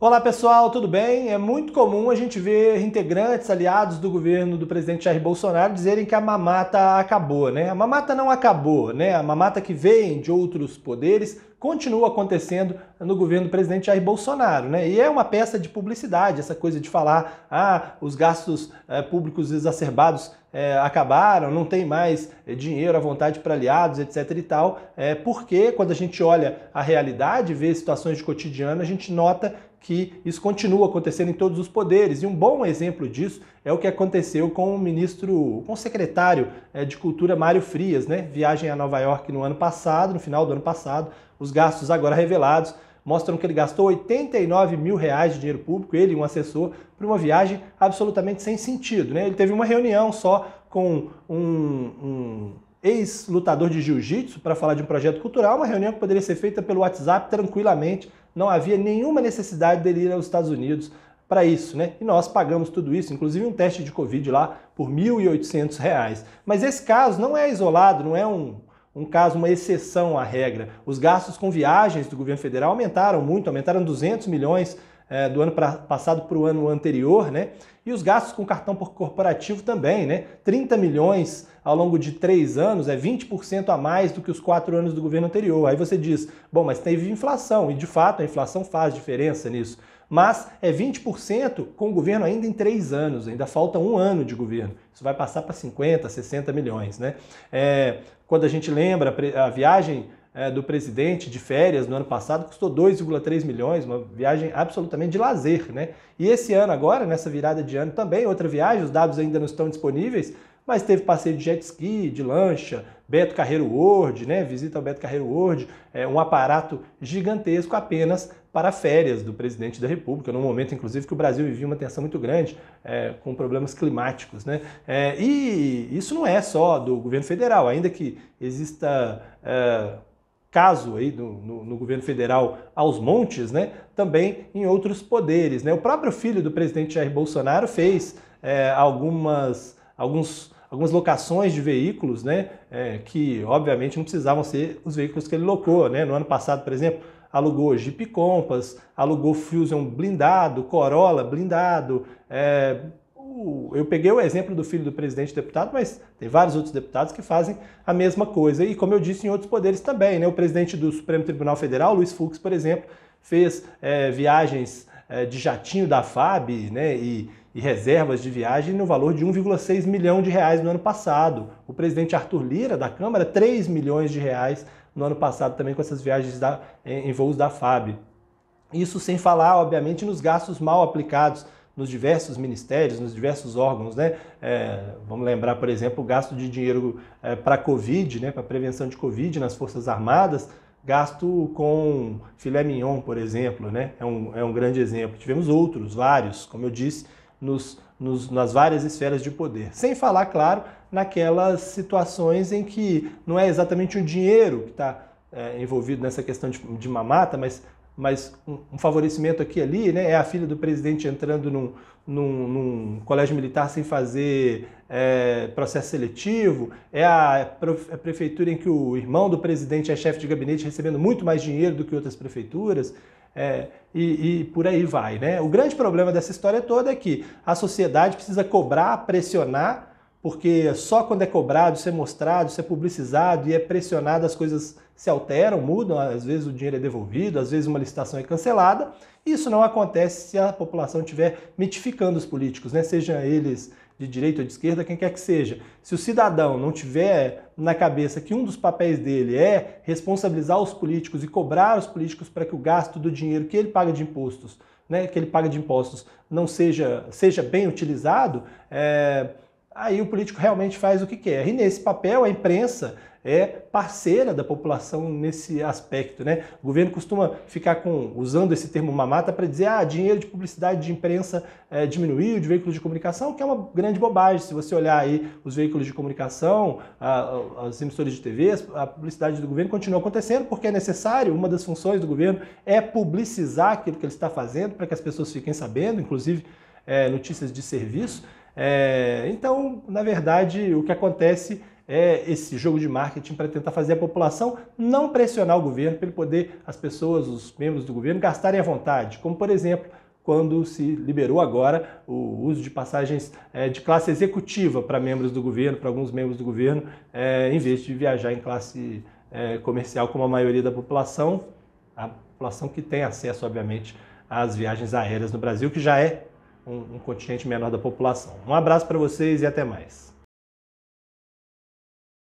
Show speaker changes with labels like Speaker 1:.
Speaker 1: Olá pessoal, tudo bem? É muito comum a gente ver integrantes, aliados do governo do presidente Jair Bolsonaro dizerem que a mamata acabou, né? A mamata não acabou, né? A mamata que vem de outros poderes continua acontecendo no governo do presidente Jair Bolsonaro, né? E é uma peça de publicidade essa coisa de falar, ah, os gastos é, públicos exacerbados é, acabaram, não tem mais eh, dinheiro à vontade para aliados, etc e tal, é, porque quando a gente olha a realidade, vê situações de cotidiano, a gente nota que isso continua acontecendo em todos os poderes. E um bom exemplo disso é o que aconteceu com o ministro, com o secretário eh, de Cultura Mário Frias, né? Viagem a Nova York no ano passado, no final do ano passado, os gastos agora revelados mostram que ele gastou 89 mil reais de dinheiro público, ele e um assessor, para uma viagem absolutamente sem sentido. Né? Ele teve uma reunião só com um, um ex-lutador de jiu-jitsu para falar de um projeto cultural, uma reunião que poderia ser feita pelo WhatsApp tranquilamente, não havia nenhuma necessidade dele ir aos Estados Unidos para isso, né? E nós pagamos tudo isso, inclusive um teste de Covid lá por R$ 1.800. Mas esse caso não é isolado, não é um, um caso, uma exceção à regra. Os gastos com viagens do governo federal aumentaram muito, aumentaram 200 milhões é, do ano pra, passado para o ano anterior, né? E os gastos com cartão corporativo também, né? 30 milhões ao longo de três anos é 20% a mais do que os quatro anos do governo anterior. Aí você diz, bom, mas teve inflação, e de fato a inflação faz diferença nisso. Mas é 20% com o governo ainda em três anos, ainda falta um ano de governo. Isso vai passar para 50, 60 milhões, né? É, quando a gente lembra a viagem é, do presidente de férias no ano passado custou 2,3 milhões, uma viagem absolutamente de lazer, né? E esse ano agora, nessa virada de ano também, outra viagem, os dados ainda não estão disponíveis, mas teve passeio de jet ski, de lancha, Beto Carreiro World, né? Visita ao Beto Carreiro World, é um aparato gigantesco apenas para férias do presidente da República, num momento, inclusive, que o Brasil vivia uma tensão muito grande é, com problemas climáticos. Né? É, e isso não é só do governo federal, ainda que exista é, caso aí no, no, no, governo federal aos montes, né, também em outros poderes. Né? O próprio filho do presidente Jair Bolsonaro fez é, algumas, alguns, algumas locações de veículos né, é, que, obviamente, não precisavam ser os veículos que ele locou. Né? No ano passado, por exemplo, alugou Jeep Compass, alugou Fusion blindado, Corolla blindado, é, eu peguei o exemplo do filho do presidente deputado, mas tem vários outros deputados que fazem a mesma coisa. E como eu disse, em outros poderes também. Né? O presidente do Supremo Tribunal Federal, Luiz Fux, por exemplo, fez é, viagens é, de jatinho da FAB né? e, e reservas de viagem no valor de 1,6 milhão de reais no ano passado. O presidente Arthur Lira, da Câmara, 3 milhões de reais no ano passado também com essas viagens da, em, em voos da FAB. Isso sem falar, obviamente, nos gastos mal aplicados nos diversos ministérios, nos diversos órgãos. Né? É, vamos lembrar, por exemplo, o gasto de dinheiro é, para a Covid, né, para prevenção de Covid nas Forças Armadas, gasto com filé mignon, por exemplo, né? é, um, é um grande exemplo. Tivemos outros, vários, como eu disse, nos, nos, nas várias esferas de poder. Sem falar, claro, naquelas situações em que não é exatamente o dinheiro que está é, envolvido nessa questão de, de mamata, mas mas um, favorecimento aqui e ali, né? É a filha do presidente entrando num, num, num colégio militar sem fazer é, processo seletivo, é a, é a, prefeitura em que o irmão do presidente é chefe de gabinete recebendo muito mais dinheiro do que outras prefeituras. É, e, e por aí vai, né? O grande problema dessa história toda é que a sociedade precisa cobrar, pressionar, porque só quando é cobrado, ser é mostrado, ser é publicizado e é pressionado as coisas se alteram, mudam, às vezes o dinheiro é devolvido, às vezes uma licitação é cancelada. Isso não acontece se a população estiver mitificando os políticos, né? sejam eles de direita ou de esquerda, quem quer que seja. Se o cidadão não tiver na cabeça que um dos papéis dele é responsabilizar os políticos e cobrar os políticos para que o gasto do dinheiro que ele paga de impostos, né, que ele paga de impostos, não seja, seja bem utilizado, é, aí o político realmente faz o que quer. E nesse papel, a imprensa é parceira da população nesse aspecto, né? O governo costuma ficar com usando esse termo mamata para dizer ah dinheiro de publicidade de imprensa é, diminuiu, de veículos de comunicação, que é uma grande bobagem. Se você olhar aí os veículos de comunicação, a, as emissoras de TV, a publicidade do governo continua acontecendo porque é necessário. Uma das funções do governo é publicizar aquilo que ele está fazendo para que as pessoas fiquem sabendo, inclusive é, notícias de serviço. É, então, na verdade, o que acontece é esse jogo de marketing para tentar fazer a população não pressionar o governo, para ele poder, as pessoas, os membros do governo, gastarem à vontade. Como, por exemplo, quando se liberou agora o uso de passagens é, de classe executiva para membros do governo, para alguns membros do governo, é, em vez de viajar em classe é, comercial como a maioria da população, a população que tem acesso, obviamente, às viagens aéreas no Brasil, que já é um, um, continente menor da população. Um abraço para vocês e até mais.